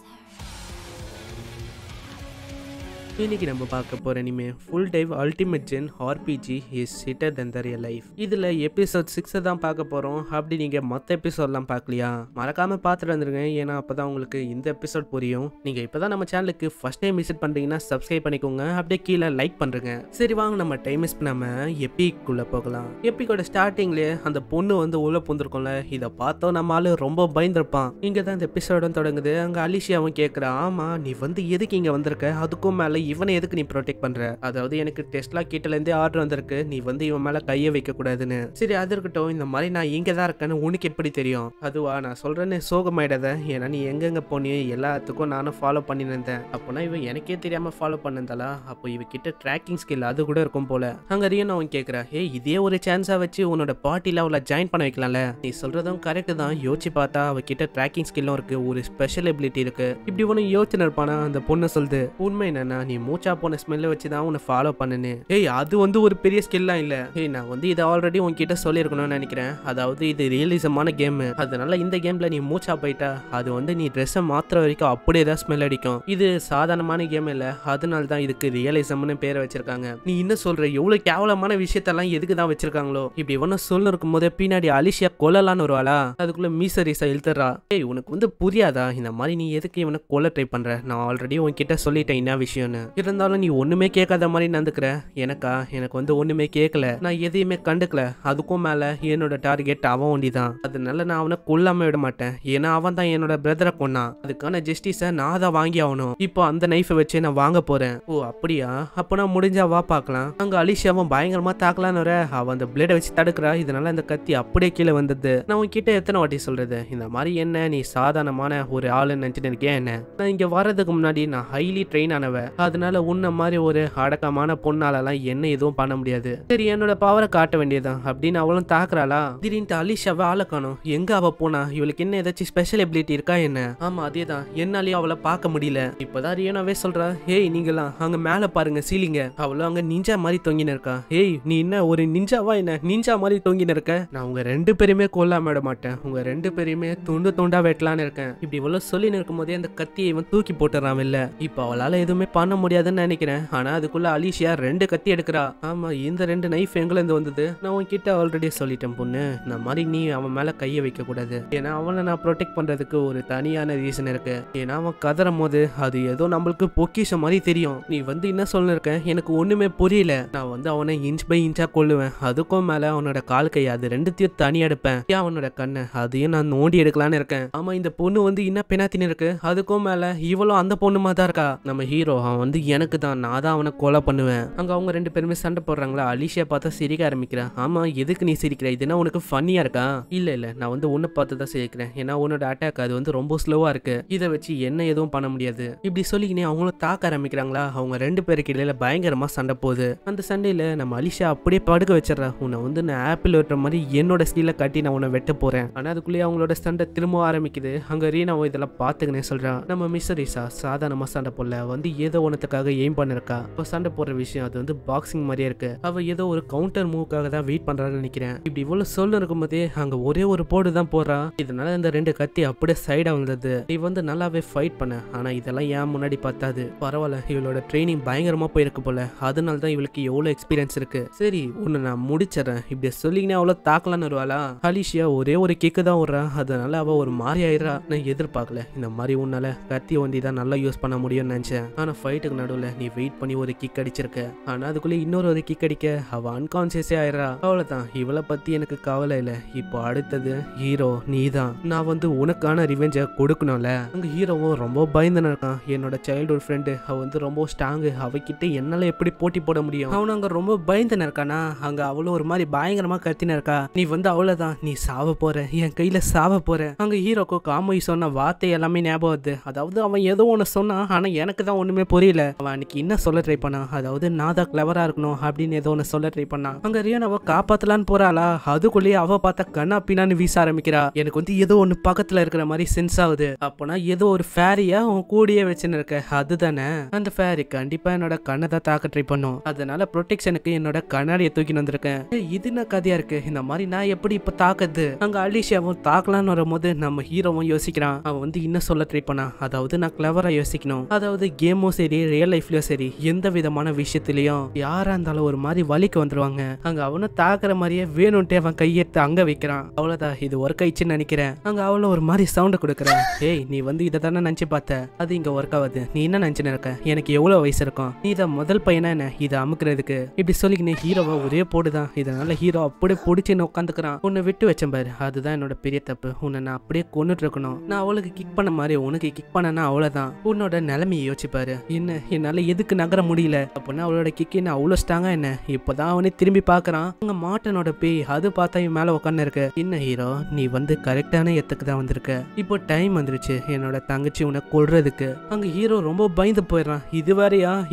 Sorry. இன்னைக்கு நம்ம பார்க்க போற இனிமே full dive ultimate gen RPG is sitter than தர் லைஃப் இதில் எபிசோட் சிக்ஸை தான் பார்க்க போகிறோம் அப்படி நீங்கள் மற்ற எபிசோட்லாம் பார்க்கலையா மறக்காமல் பார்த்துட்டு வந்துருங்க ஏன்னா அப்போ தான் உங்களுக்கு இந்த எபிசோட் புரியும் நீங்கள் இப்போ தான் நம்ம சேனலுக்கு ஃபஸ்ட் டைம் விசிட் பண்ணுறீங்கன்னா சப்ஸ்கிரைப் பண்ணிக்கோங்க அப்படியே கீழே லைக் பண்ணுறங்க சரி வாங்க நம்ம டைம் மிஸ் பண்ணாம எப்பிக்குள்ள போகலாம் எப்பிக்கோட ஸ்டார்டிங்லேயே அந்த பொண்ணு வந்து உள்ளே பூந்திருக்கோம்ல இதை பார்த்தோம் நம்ம ஆளு ரொம்ப பயந்துருப்பான் இங்கே தான் இந்த எபிசோடும் தொடங்குது அங்கே அலிஷியாவும் கேக்குறான் ஆமா நீ வந்து எதுக்கு இங்கே வந்திருக்க அதுக்கும் மேலே இவனை எதுக்கு நீ ப்ரொடெக்ட் பண்ற அதாவது எனக்கு டெஸ்ட்லா கிட்டலேருந்தே ஆர்டர் வந்திருக்கு நீ வந்து இவன் மேலே கையை வைக்கக்கூடாதுன்னு சரி அது இருக்கட்டும் இந்த மாதிரி நான் இங்கே தான் இருக்கேன்னு உனக்கு எப்படி தெரியும் அதுவா நான் சொல்றேன்னு சோகமாயிடாத ஏன்னா நீ எங்கெங்கே போனியோ எல்லாத்துக்கும் நானும் ஃபாலோ பண்ணியிருந்தேன் அப்போனா இவன் எனக்கே தெரியாமல் ஃபாலோ பண்ணிருந்தாளா அப்போ இவகிட்ட ட்ராக்கிங் ஸ்கில் அது கூட இருக்கும் போல அங்கே நான் அவன் கேட்குறா ஏ இதே ஒரு சான்ஸாக வச்சு உன்னோட பார்ட்டியில் அவளை ஜாயின் பண்ண வைக்கலாம்ல நீ சொல்கிறதும் கரெக்ட் தான் யோசிச்சு பார்த்தா அவகிட்ட ட்ராக்கிங் ஸ்கில்லும் இருக்குது ஒரு ஸ்பெஷல் எபிலிட்டி இருக்குது இப்படி ஒன்னும் யோசிச்சு இருப்பானா அந்த பொண்ணு சொல்லுது உண்மை என்னன்னா நீ மூச்சா போன ஸ்மெல்ல வச்சு தான் உன்னை ஃபாலோ பண்ணுன்னு ஏய் அது வந்து ஒரு பெரிய ஸ்கில்லாம் இல்லை ஏய் நான் வந்து இதை ஆல்ரெடி உன்கிட்ட சொல்லியிருக்கணும்னு நினைக்கிறேன் அதாவது இது ரியலிசமான கேம் அதனால இந்த கேம்ல நீ மூச்சா போயிட்டா அது வந்து நீ ட்ரெஸ்ஸை மாத்திர வரைக்கும் அப்படியே தான் ஸ்மெல் அடிக்கும் இது சாதாரணமான கேம் இல்லை அதனால தான் இதுக்கு ரியலிசம்னு பேரை வச்சிருக்காங்க நீ என்ன சொல்ற எவ்வளவு கேவலமான விஷயத்தெல்லாம் எதுக்கு தான் வச்சிருக்காங்களோ இப்படி ஒன்னும் சொல்லு இருக்கும் போதே பின்னாடி அலிஷியா கொல்லலான்னு வருவாளா அதுக்குள்ள மீசரிசா இழுத்துறா ஏய் உனக்கு வந்து புரியாதா இந்த மாதிரி நீ எதுக்கு இவனை கொல்ல ட்ரை பண்ற நான் ஆல்ரெடி உன்கிட்ட சொல்லிட்டேன் என்ன விஷயம்னு அப்படின்னு இருந்தாலும் நீ ஒண்ணுமே கேட்காத மாதிரி நடந்துக்கிற எனக்கா எனக்கு வந்து ஒண்ணுமே கேட்கல நான் எதையுமே கண்டுக்கல அதுக்கும் மேல என்னோட டார்கெட் அவன் ஒண்டி அதனால நான் அவனை கொல்லாம விட மாட்டேன் ஏன்னா அவன் தான் என்னோட பிரதரை கொன்னான் அதுக்கான ஜஸ்டிஸை நான் தான் வாங்கி ஆகணும் இப்போ அந்த நைஃபை வச்சு நான் வாங்க போறேன் ஓ அப்படியா அப்ப நான் முடிஞ்சா வா பார்க்கலாம் அங்கே அலிஷாவும் பயங்கரமா தாக்கலான்னு வர அவன் அந்த பிளேடை வச்சு தடுக்கிறா இதனால அந்த கத்தி அப்படியே கீழே வந்தது நான் உன்கிட்ட எத்தனை வாட்டி சொல்றது இந்த மாதிரி என்ன நீ சாதாரணமான ஒரு ஆளுன்னு நினைச்சிட்டு இருக்கேன் என்ன நான் இங்க வர்றதுக்கு முன்னாடி நான் ஹைலி ட்ரெயின் ஆனவ அதனால உன்ன மாதிரி ஒரு அடக்கமான பொண்ணாலலாம் என்ன எதுவும் பண்ண முடியாது சரி என்னோட பவரை காட்ட வேண்டியதான் அப்படின்னு அவளும் தாக்குறாளா திடீர்னு அலிஷாவை ஆளை எங்க அவ போனா இவளுக்கு என்ன ஏதாச்சும் ஸ்பெஷல் எபிலிட்டி இருக்கா என்ன ஆமா அதே தான் என்னாலயும் அவளை பார்க்க முடியல இப்பதான் ரியோனாவே சொல்றா ஏய் நீங்களாம் அங்க மேல பாருங்க சீலிங்க அவளும் அங்க நிஞ்சா மாதிரி தொங்கின இருக்கா ஏய் நீ என்ன ஒரு நிஞ்சாவா என்ன நிஞ்சா மாதிரி தொங்கின இருக்க நான் உங்க ரெண்டு பேருமே கொல்லாம விட மாட்டேன் உங்க ரெண்டு பேருமே துண்டு துண்டா வெட்டலான்னு இருக்கேன் இப்படி இவ்வளவு சொல்லின்னு நிற்கும் போதே அந்த கத்தியை இவன் தூக்கி போட்டுறான் இல்ல இப்ப அவளால எதுவுமே பண்ண முடியாதுன்னு நினைக்கிறேன் ஆனால் அதுக்குள்ளே அலிஷியா ரெண்டு கத்தி எடுக்கிறா ஆமாம் இந்த ரெண்டு நைஃப் எங்கேருந்து வந்தது நான் உன்கிட்ட ஆல்ரெடி சொல்லிட்டேன் பொண்ணு இந்த மாதிரி நீ அவன் மேலே கையை வைக்கக்கூடாது ஏன்னா அவனை நான் ப்ரொடெக்ட் பண்ணுறதுக்கு ஒரு தனியான ரீசன் இருக்கு ஏன்னா அவன் கதறும் போது அது ஏதோ நம்மளுக்கு பொக்கிஷம் மாதிரி தெரியும் நீ வந்து என்ன இருக்க எனக்கு ஒன்றுமே புரியல நான் வந்து அவனை இன்ச் பை இன்ச்சாக கொள்ளுவேன் அதுக்கும் மேலே அவனோட கால் கை அது ரெண்டுத்தையும் தனி எடுப்பேன் ஏன் அவனோட கண்ணை அதையும் நான் நோண்டி எடுக்கலான்னு இருக்கேன் ஆமாம் இந்த பொண்ணு வந்து என்ன பின்னாத்தின்னு இருக்கு அதுக்கும் மேலே இவளும் அந்த பொண்ணுமா தான் இருக்கா நம்ம ஹீரோ அவன் வந்து எனக்கு தான் நான் தான் அவனை கொலை பண்ணுவேன் அங்கே அவங்க ரெண்டு பேருமே சண்டை போடுறாங்களா அலிஷியா பார்த்தா சிரிக்க ஆரம்பிக்கிறேன் ஆமா எதுக்கு நீ சிரிக்கிற இதுனா உனக்கு ஃபன்னியா இருக்கா இல்ல இல்ல நான் வந்து உன்னை பார்த்து தான் சிரிக்கிறேன் ஏன்னா உன்னோட அட்டாக் அது வந்து ரொம்ப ஸ்லோவா இருக்கு இதை வச்சு என்ன எதுவும் பண்ண முடியாது இப்படி சொல்லிக்கினே அவங்களும் தாக்க ஆரம்பிக்கிறாங்களா அவங்க ரெண்டு பேருக்கு இடையில பயங்கரமா சண்டை போகுது அந்த சண்டையில நம்ம அலிஷா அப்படியே படுக்க வச்சிடறா உன்னை வந்து நான் ஆப்பிள் வெட்டுற மாதிரி என்னோட ஸ்கில்ல கட்டி நான் உன்னை வெட்ட போறேன் ஆனா அதுக்குள்ளேயே அவங்களோட சண்டை திரும்ப ஆரம்பிக்குது அங்க ரீனாவும் இதெல்லாம் பாத்துக்கனே சொல்றான் நம்ம மிஸ்ஸரிசா சாதாரணமா சண்டை போடல வந்து ஏதோ ஒன்று அடிக்கிறதுக்காக எய்ம் பண்ணிருக்கா இப்ப சண்டை போடுற விஷயம் அது வந்து பாக்ஸிங் மாதிரியே இருக்கு அவ ஏதோ ஒரு கவுண்டர் மூவ்க்காக தான் வெயிட் பண்றான்னு நினைக்கிறேன் இப்படி இவ்வளவு இருக்கும் இருக்கும்போதே அங்க ஒரே ஒரு போடு தான் போடுறா இதனால இந்த ரெண்டு கத்தி அப்படியே சைடா வந்தது நீ வந்து நல்லாவே ஃபைட் பண்ண ஆனா இதெல்லாம் ஏன் முன்னாடி பார்த்தாது பரவாயில்ல இவளோட ட்ரைனிங் பயங்கரமா போயிருக்கு போல அதனால தான் இவளுக்கு எவ்வளவு எக்ஸ்பீரியன்ஸ் இருக்கு சரி உன்னை நான் முடிச்சிடறேன் இப்படி சொல்லிங்கன்னா அவ்வளவு தாக்கலான்னு வருவாளா ஹலிஷியா ஒரே ஒரு கிக்கு தான் விடுறா அதனால அவள் ஒரு மாறி ஆயிடுறா நான் எதிர்பார்க்கல இந்த மாதிரி உன்னால கத்தி வண்டி தான் நல்லா யூஸ் பண்ண முடியும்னு நினைச்சேன் ஆனா ஃபைட்டு ரெண்டுத்துக்கு நடுவில் நீ வெயிட் பண்ணி ஒரு கிக் அடிச்சிருக்க ஆனால் அதுக்குள்ளே இன்னொரு ஒரு கிக் அடிக்க அவள் அன்கான்சியஸே ஆயிரா அவ்வளோதான் இவளை பற்றி எனக்கு கவலை இல்லை இப்போ அடுத்தது ஹீரோ நீ தான் நான் வந்து உனக்கான ரிவெஞ்சை கொடுக்கணும்ல அங்கே ஹீரோவும் ரொம்ப பயந்து இருக்கான் என்னோட சைல்டுஹுட் ஃப்ரெண்டு அவள் வந்து ரொம்ப ஸ்ட்ராங்கு அவகிட்ட என்னால் எப்படி போட்டி போட முடியும் அவனு அங்கே ரொம்ப பயந்து இருக்கானா அங்கே அவ்வளவு ஒரு மாதிரி பயங்கரமாக கத்தின இருக்கா நீ வந்து அவ்வளோதான் நீ சாவ போற என் கையில் சாவ போற அங்கே ஹீரோக்கு காமோய் சொன்ன வார்த்தை எல்லாமே ஞாபகம் அதாவது அவன் ஏதோ ஒன்று சொன்னான் ஆனால் எனக்கு தான் ஒன்றுமே புரியல அவள் அன்னைக்கு என்ன சொல்ல ட்ரை பண்ணா அதாவது நான் தான் கிளவராக இருக்கணும் அப்படின்னு ஏதோ ஒன்று சொல்ல ட்ரை பண்ணா அங்கே ரியானாவை காப்பாற்றலான்னு போறாளா அதுக்குள்ளேயே அவள் பார்த்தா கண்ணா பின்னான்னு வீச ஆரம்பிக்கிறா எனக்கு வந்து ஏதோ ஒன்று பக்கத்தில் இருக்கிற மாதிரி சென்ஸ் ஆகுது அப்பனா ஏதோ ஒரு ஃபேரியா அவன் கூடியே வச்சுன்னு இருக்க அதுதானே அந்த ஃபேரி கண்டிப்பாக என்னோட கண்ணை தான் தாக்க ட்ரை பண்ணும் அதனால ப்ரொடெக்ஷனுக்கு என்னோட கண்ணாடியை தூக்கி வந்திருக்கேன் இது என்ன கதையா இருக்கு இந்த மாதிரி நான் எப்படி இப்போ தாக்குது அங்கே அலிஷியாவும் தாக்கலான்னு வரும்போது நம்ம ஹீரோவும் யோசிக்கிறான் அவன் வந்து இன்னும் சொல்ல ட்ரை பண்ணான் அதாவது நான் கிளவரா யோசிக்கணும் அதாவது கேமும் சரி ரியல் லைஃப்லயும் சரி எந்த விதமான விஷயத்திலயும் யாரா இருந்தாலும் ஒரு மாதிரி வலிக்கு வந்துருவாங்க அங்க அவனும் தாக்குற மாதிரியே வேணும்ட்டே அவன் கையெடுத்து அங்க வைக்கிறான் அவ்வளவுதான் இது ஒர்க் ஆயிடுச்சுன்னு நினைக்கிறேன் அங்க அவள ஒரு மாதிரி சவுண்ட் கொடுக்குறேன் ஏய் நீ வந்து இதை தானே நினைச்சு பார்த்த அது இங்க ஒர்க் ஆகுது நீ என்ன நினைச்சுன்னு இருக்க எனக்கு எவ்வளவு வயசு இருக்கும் நீ இதை முதல் பையனா என்ன இதை அமுக்குறதுக்கு இப்படி சொல்லிக்கினே ஹீரோவை ஒரே போடுதான் இதனால ஹீரோ அப்படியே பிடிச்சின்னு உட்காந்துக்கிறான் உன்னை விட்டு வச்சேன் பாரு அதுதான் என்னோட பெரிய தப்பு உன்னை நான் அப்படியே கொண்டுட்டு இருக்கணும் நான் அவளுக்கு கிக் பண்ண மாதிரி உனக்கு கிக் பண்ணனா அவ்வளவுதான் உன்னோட நிலைமையை யோசிப்பாரு என்ன என்ன என்னால் எதுக்கு நகர முடியல அப்படின்னா அவளோட கிக்கு என்ன அவ்வளோ ஸ்ட்ராங்காக என்ன இப்போ தான் அவனே திரும்பி பார்க்குறான் அங்கே மாட்டனோட பேய் அது பார்த்தா இவன் மேலே உட்காந்துருக்கு என்ன ஹீரோ நீ வந்து கரெக்டான இடத்துக்கு தான் வந்திருக்க இப்போ டைம் வந்துருச்சு என்னோட தங்கச்சி உன்னை கொள்றதுக்கு அங்க ஹீரோ ரொம்ப பயந்து போயிடுறான் இது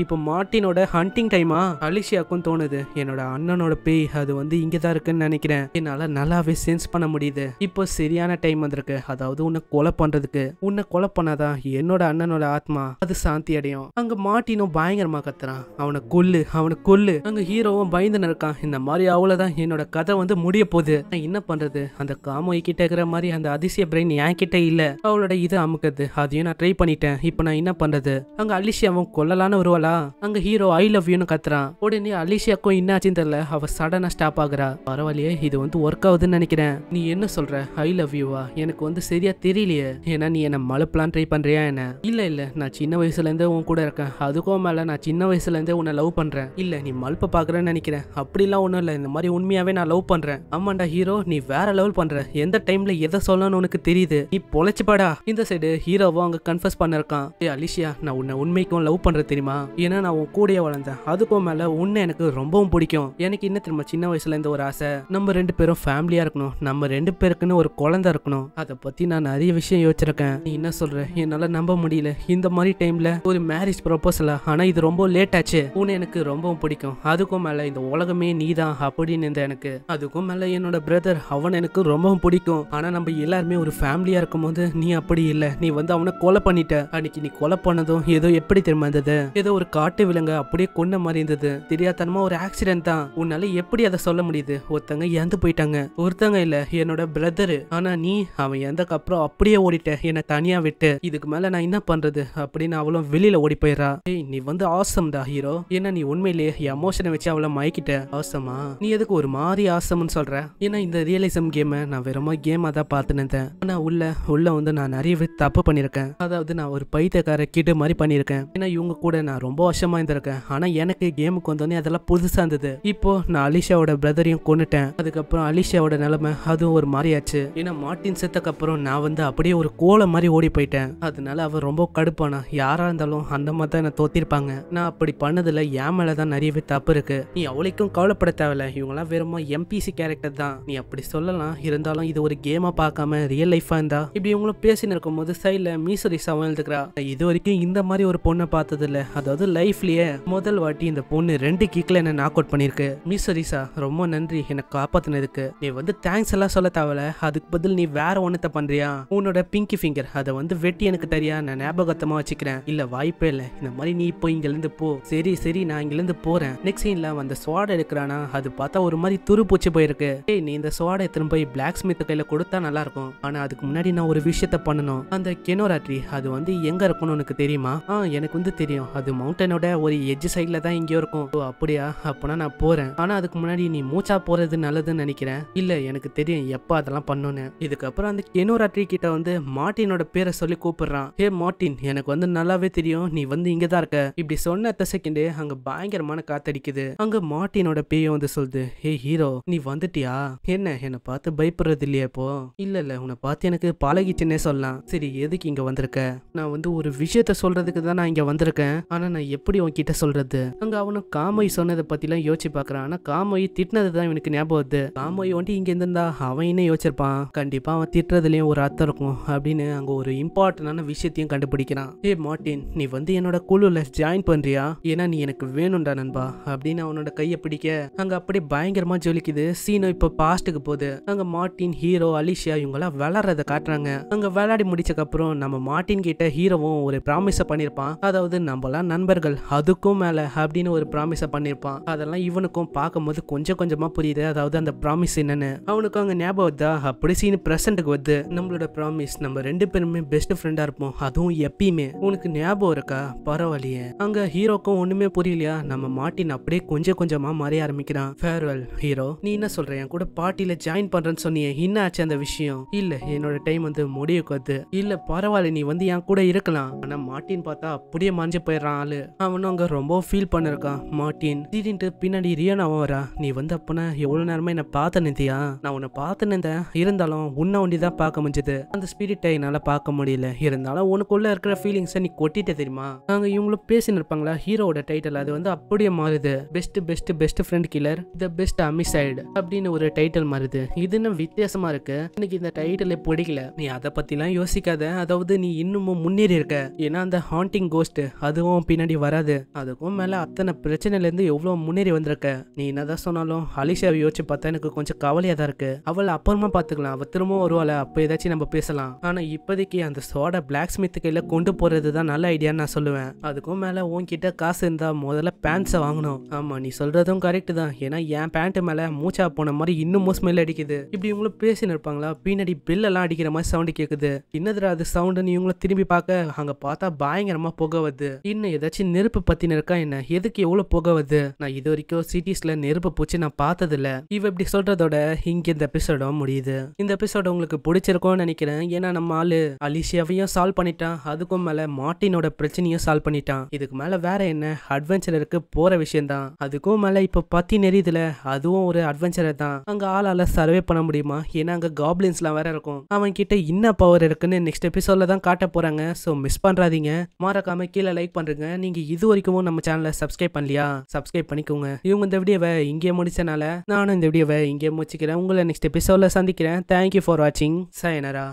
இப்போ மார்ட்டினோட ஹண்டிங் டைமா அலிஷியாக்கும் தோணுது என்னோட அண்ணனோட பேய் அது வந்து இங்கே தான் இருக்குன்னு நினைக்கிறேன் என்னால் நல்லாவே சென்ஸ் பண்ண முடியுது இப்போ சரியான டைம் வந்திருக்கு அதாவது உன்னை கொலை பண்றதுக்கு உன்னை கொலை பண்ணாதான் என்னோட அண்ணனோட ஆத்மா அது சாந்தி அடையும் அங்கே மாட்டினும் பயங்கரமாக கத்துறான் அவனை கொல்லு அவனை கொல்லு அங்க ஹீரோவும் பயந்து இருக்கான் இந்த மாதிரி அவ்வளோதான் என்னோட கதை வந்து முடிய போகுது என்ன பண்றது அந்த காமோய் கிட்ட இருக்கிற மாதிரி அந்த அதிசய பிரெயின் என் கிட்ட இல்ல அவளோட இதை அமுக்குது அதையும் நான் ட்ரை பண்ணிட்டேன் இப்போ நான் என்ன பண்றது அங்க அலிஷியாவும் கொல்லலான்னு வருவாளா அங்க ஹீரோ ஐ லவ் யூனு கத்துறான் உடனே அலிஷியாக்கும் என்னாச்சுன்னு தெரியல அவ சடனா ஸ்டாப் ஆகுறா பரவாயில்லையே இது வந்து ஒர்க் ஆகுதுன்னு நினைக்கிறேன் நீ என்ன சொல்ற ஐ லவ் யூவா எனக்கு வந்து சரியா தெரியலையே ஏன்னா நீ என்ன மழுப்பலாம் ட்ரை பண்றியா என்ன இல்ல இல்ல நான் சின்ன வயசுல இருந்து உன் கூட இருக்கேன் அதுக்கும் மேல நான் சின்ன வயசுலேருந்தே உன்னை லவ் பண்றேன் இல்ல நீ மல்ப பாக்குறேன்னு நினைக்கிறேன் அப்படிலாம் ஒண்ணும் இல்லை இந்த மாதிரி உண்மையாவே நான் லவ் பண்றேன் ஆமாண்டா ஹீரோ நீ வேற லெவல் பண்ற எந்த டைம்ல எதை சொல்லணும்னு உனக்கு தெரியுது நீ பொழைச்சிப்பாடா இந்த சைடு ஹீரோவும் அங்க கன்ஃபர்ஸ் பண்ணிருக்கான் ஏ அலிஷியா நான் உன்னை உண்மைக்கும் லவ் பண்ற தெரியுமா ஏன்னா நான் உன் கூடயே வளர்ந்தேன் அதுக்கும் மேல உன்னை எனக்கு ரொம்பவும் பிடிக்கும் எனக்கு என்ன தெரியுமா சின்ன வயசுல இருந்து ஒரு ஆசை நம்ம ரெண்டு பேரும் ஃபேமிலியா இருக்கணும் நம்ம ரெண்டு பேருக்குன்னு ஒரு குழந்தை இருக்கணும் அதை பத்தி நான் நிறைய விஷயம் யோசிச்சிருக்கேன் நீ என்ன சொல்ற என்னால நம்ப முடியல இந்த மாதிரி டைமில் ஒரு மேரேஜ் ப்ரொபோசலை ஆனால் இது ரொம்ப லேட் ஆச்சு உன்னை எனக்கு ரொம்பவும் பிடிக்கும் அதுக்கும் மேலே இந்த உலகமே நீ தான் அப்படின்னு இருந்த எனக்கு அதுக்கும் மேலே என்னோட பிரதர் அவன் எனக்கு ரொம்பவும் பிடிக்கும் ஆனால் நம்ம எல்லாருமே ஒரு ஃபேமிலியாக போது நீ அப்படி இல்லை நீ வந்து அவனை கொலை பண்ணிட்ட அன்னைக்கு நீ கொலை பண்ணதும் ஏதோ எப்படி திரும்ப இருந்தது ஏதோ ஒரு காட்டு விலங்கு அப்படியே கொண்ட மாதிரி இருந்தது தெரியாதனமா ஒரு ஆக்சிடென்ட் தான் உன்னால எப்படி அதை சொல்ல முடியுது ஒருத்தங்க இறந்து போயிட்டாங்க ஒருத்தங்க இல்லை என்னோட பிரதரு ஆனால் நீ அவன் அப்புறம் அப்படியே ஓடிட்ட என்னை தனியாக விட்டு இதுக்கு மேலே நான் என்ன பண்ணுறது அப்படின்னு அவளும் வெளியில் ஓடி போயிருந்தேன் டைரா ஏய் நீ வந்து ஆசம் டா ஹீரோ ஏன்னா நீ உண்மையிலேயே எமோஷனை வச்சு அவளை மயக்கிட்ட ஆசமா நீ எதுக்கு ஒரு மாதிரி ஆசம்னு சொல்ற ஏன்னா இந்த ரியலிசம் கேமை நான் வெறுமா கேமா தான் பார்த்துனேன் ஆனா உள்ள உள்ள வந்து நான் நிறைய தப்பு பண்ணியிருக்கேன் அதாவது நான் ஒரு பைத்தியக்கார கிட்ட மாதிரி பண்ணியிருக்கேன் ஏன்னா இவங்க கூட நான் ரொம்ப வருஷமா இருந்திருக்கேன் ஆனா எனக்கு கேமுக்கு வந்தோடனே அதெல்லாம் புதுசா இருந்தது இப்போ நான் அலிஷாவோட பிரதரையும் கொண்டுட்டேன் அதுக்கப்புறம் அலிஷாவோட நிலைமை அதுவும் ஒரு மாதிரியாச்சு ஏன்னா மார்டின் செத்தக்கு அப்புறம் நான் வந்து அப்படியே ஒரு கோலம் மாதிரி ஓடி போயிட்டேன் அதனால அவன் ரொம்ப கடுப்பானா யாரா இருந்தாலும் அந்த மாதிரி தான் என்னை தோத்திருப்பாங்க நான் அப்படி பண்ணதுல என் மேலே தான் நிறையவே தப்பு இருக்குது நீ அவளைக்கும் கவலைப்பட தேவையில்ல இவங்கெல்லாம் வெறுமா எம்பிசி கேரக்டர் தான் நீ அப்படி சொல்லலாம் இருந்தாலும் இது ஒரு கேமாக பார்க்காம ரியல் லைஃபாக இருந்தா இப்படி இவங்களும் பேசின்னு போது சைடில் மீசரிசாவும் எழுதுக்கிறா இது வரைக்கும் இந்த மாதிரி ஒரு பொண்ணை பார்த்ததில்ல அதாவது லைஃப்லயே முதல் வாட்டி இந்த பொண்ணு ரெண்டு கிக்கில் என்ன நாக் அவுட் பண்ணியிருக்கு மீசரிசா ரொம்ப நன்றி என்னை காப்பாத்தினதுக்கு நீ வந்து தேங்க்ஸ் எல்லாம் சொல்ல தேவையில்ல அதுக்கு பதில் நீ வேற ஒன்றத்தை பண்றியா உன்னோட பிங்கி ஃபிங்கர் அதை வந்து வெட்டி எனக்கு தெரியா நான் ஞாபகத்தமாக வச்சுக்கிறேன் இல்லை வாய்ப்பே இல்லை இந்த மாதிரி நீ இப்போ இங்கேருந்து போ சரி சரி நான் இங்கேருந்து போகிறேன் நெக்ஸ்ட் சீன்ல அந்த ஸ்வாட் எடுக்கிறானா அது பார்த்தா ஒரு மாதிரி துரு பூச்சி போயிருக்கு ஏய் நீ இந்த சுவாடை திரும்ப போய் பிளாக் ஸ்மித் கையில் கொடுத்தா நல்லா இருக்கும் ஆனால் அதுக்கு முன்னாடி நான் ஒரு விஷயத்த பண்ணணும் அந்த கெனோராட்ரி அது வந்து எங்கே இருக்கும்னு உனக்கு தெரியுமா ஆ எனக்கு வந்து தெரியும் அது மவுண்டனோட ஒரு எஜ்ஜு சைடில் தான் இங்கேயோ இருக்கும் ஓ அப்படியா அப்போனா நான் போகிறேன் ஆனால் அதுக்கு முன்னாடி நீ மூச்சா போகிறது நல்லதுன்னு நினைக்கிறேன் இல்லை எனக்கு தெரியும் எப்போ அதெல்லாம் பண்ணணும்னு இதுக்கப்புறம் அந்த கெனோராட்ரி கிட்ட வந்து மார்டினோட பேரை சொல்லி கூப்பிடுறான் ஹே மார்டின் எனக்கு வந்து நல்லாவே தெரியும் நீ வந்து வந்து இங்க தான் இருக்க இப்படி சொன்ன அத்த செகண்ட் அங்க பயங்கரமான காத்தடிக்குது அங்க மார்டினோட பேய வந்து சொல்லுது ஹே ஹீரோ நீ வந்துட்டியா என்ன என்ன பார்த்து பயப்படுறது இல்லையா இப்போ இல்ல இல்ல உன்னை பார்த்து எனக்கு பழகிச்சுன்னே சொல்லலாம் சரி எதுக்கு இங்க வந்திருக்க நான் வந்து ஒரு விஷயத்த சொல்றதுக்கு தான் நான் இங்க வந்திருக்கேன் ஆனா நான் எப்படி உன்கிட்ட சொல்றது அங்க அவனும் காமொய் சொன்னதை எல்லாம் யோசிச்சு பாக்குறான் ஆனா காமொய் திட்டினது தான் இவனுக்கு ஞாபகம் வருது காமொய் வந்து இங்க இருந்தா அவன் என்ன யோசிச்சிருப்பான் கண்டிப்பா அவன் திட்டுறதுலயும் ஒரு அர்த்தம் இருக்கும் அப்படின்னு அங்க ஒரு இம்பார்ட்டன்டான விஷயத்தையும் கண்டுபிடிக்கிறான் ஏ மார்டின் நீ வந்து என்னோட என்னோட குழுல ஜாயின் பண்றியா ஏன்னா நீ எனக்கு வேணும்டா நண்பா அப்படின்னு அவனோட கையை பிடிக்க அங்க அப்படி பயங்கரமா ஜொலிக்குது சீனோ இப்போ பாஸ்டுக்கு போகுது அங்க மார்டின் ஹீரோ அலிஷியா இவங்கெல்லாம் விளாடுறத காட்டுறாங்க அங்க விளையாடி முடிச்சக்கு அப்புறம் நம்ம மார்டின் கிட்ட ஹீரோவும் ஒரு ப்ராமிஸ பண்ணிருப்பான் அதாவது நம்மளாம் நண்பர்கள் அதுக்கும் மேல அப்படின்னு ஒரு ப்ராமிஸ பண்ணிருப்பான் அதெல்லாம் இவனுக்கும் பார்க்கும்போது கொஞ்சம் கொஞ்சமா புரியுது அதாவது அந்த ப்ராமிஸ் என்னன்னு அவனுக்கும் அங்க ஞாபகம் வருதா அப்படி சீன் பிரசன்ட்டுக்கு வருது நம்மளோட ப்ராமிஸ் நம்ம ரெண்டு பேருமே பெஸ்ட் ஃப்ரெண்டா இருப்போம் அதுவும் எப்பயுமே உனக்கு ஞாபகம் இருக்கா பரவாயில்லையே அங்க ஹீரோக்கும் ஒண்ணுமே புரியலையா நம்ம மார்ட்டின் அப்படியே கொஞ்சம் கொஞ்சமா மறைய ஆரம்பிக்கிறான் ஃபேர்வெல் ஹீரோ நீ என்ன சொல்ற என் கூட பார்ட்டியில ஜாயின் பண்றேன்னு சொன்னியே என்ன ஆச்சு அந்த விஷயம் இல்ல என்னோட டைம் வந்து முடிய கொத்து இல்ல பரவாயில்ல நீ வந்து என் கூட இருக்கலாம் ஆனா மார்ட்டின் பார்த்தா அப்படியே மறைஞ்சு போயிடுறான் ஆளு அவனும் அங்க ரொம்ப ஃபீல் பண்ணிருக்கான் மார்ட்டின் திடீர்னு பின்னாடி ரியானாவும் வரா நீ வந்து அப்பனா எவ்வளவு நேரமா என்ன பார்த்த நிதியா நான் உன்னை பார்த்து நின்றேன் இருந்தாலும் உன்னை ஒண்டி தான் பார்க்க முடிஞ்சது அந்த ஸ்பிரிட்டை என்னால் பார்க்க முடியல இருந்தாலும் உனக்குள்ள இருக்கிற ஃபீலிங்ஸை நீ கொட்டிட்டே தெரியுமா நாங்கள் இவங்களும் பேசின்னு இருப்பாங்களா ஹீரோட டைட்டில் அது வந்து அப்படியே மாறுது best best best friend killer the best அமிசைடு அப்படின்னு ஒரு டைட்டில் மாறுது இதுன்னு வித்தியாசமாக இருக்கு எனக்கு இந்த டைட்டிலே பிடிக்கல நீ அதை பற்றிலாம் யோசிக்காத அதாவது நீ இன்னமும் முன்னேறி இருக்க ஏன்னா அந்த ஹாண்டிங் கோஸ்ட் அதுவும் பின்னாடி வராது அதுக்கும் மேலே அத்தனை பிரச்சனையிலேருந்து எவ்வளோ முன்னேறி வந்திருக்க நீ என்னதான் சொன்னாலும் அலிஷாவை யோசிச்சு பார்த்தா எனக்கு கொஞ்சம் கவலையாக தான் இருக்கு அவள் அப்புறமா பார்த்துக்கலாம் அவள் திரும்பவும் வருவாள் அப்போ ஏதாச்சும் நம்ம பேசலாம் ஆனால் இப்போதைக்கு அந்த சோட பிளாக் ஸ்மித்து கையில் கொண்டு போகிறது தான் நல்ல ஐடியான்னு நான் சொல்லுவேன் பண்ணுவேன் அதுக்கும் மேல உன்கிட்ட காசு இருந்தா முதல்ல பேண்ட்ஸை வாங்கணும் ஆமா நீ சொல்றதும் கரெக்ட் தான் ஏன்னா என் பேண்ட்டு மேல மூச்சா போன மாதிரி இன்னும் ஸ்மெல் அடிக்குது இப்படி இவங்களும் பேசின்னு இருப்பாங்களா பின்னாடி எல்லாம் அடிக்கிற மாதிரி சவுண்ட் கேக்குது என்னதுடா அது சவுண்டுன்னு இவங்கள திரும்பி பார்க்க அங்க பார்த்தா பயங்கரமா புகவது வருது இன்னும் ஏதாச்சும் நெருப்பு பத்தின இருக்கா என்ன எதுக்கு எவ்வளவு புகவது வருது நான் இது வரைக்கும் சிட்டிஸ்ல நெருப்பு பூச்சி நான் பார்த்ததில்ல இவ இப்படி சொல்றதோட இங்க இந்த எபிசோட முடியுது இந்த எபிசோட உங்களுக்கு பிடிச்சிருக்கோம்னு நினைக்கிறேன் ஏன்னா நம்ம ஆளு அலிசியாவையும் சால்வ் பண்ணிட்டான் அதுக்கும் மேல மார்ட்டினோட பிரச்சனையும் சால்வ் பண்ணிட்டான் இதுக்கு மேல வேற என்ன அட்வென்ச்சரருக்கு போற விஷயம் தான் அதுக்கும் மேல இப்ப பத்தி நெறியதுல அதுவும் ஒரு அட்வென்ச்சரர் தான் அங்க ஆளால சர்வே பண்ண முடியுமா ஏன்னா அங்க எல்லாம் வேற இருக்கும் அவன் கிட்ட என்ன பவர் இருக்குன்னு நெக்ஸ்ட் எபிசோட்ல தான் காட்ட போறாங்க ஸோ மிஸ் பண்றாதீங்க மறக்காம கீழே லைக் பண்றீங்க நீங்க இது வரைக்கும் நம்ம சேனலை சப்ஸ்கிரைப் பண்ணலையா சப்ஸ்கிரைப் பண்ணிக்கோங்க இவங்க இந்த வீடியோவை இங்கே முடிச்சனால நானும் இந்த வீடியோவை இங்கே முடிச்சுக்கிறேன் உங்களை நெக்ஸ்ட் எபிசோட்ல சந்திக்கிறேன் தேங்க்யூ ஃபார் வாட்சிங் சயனரா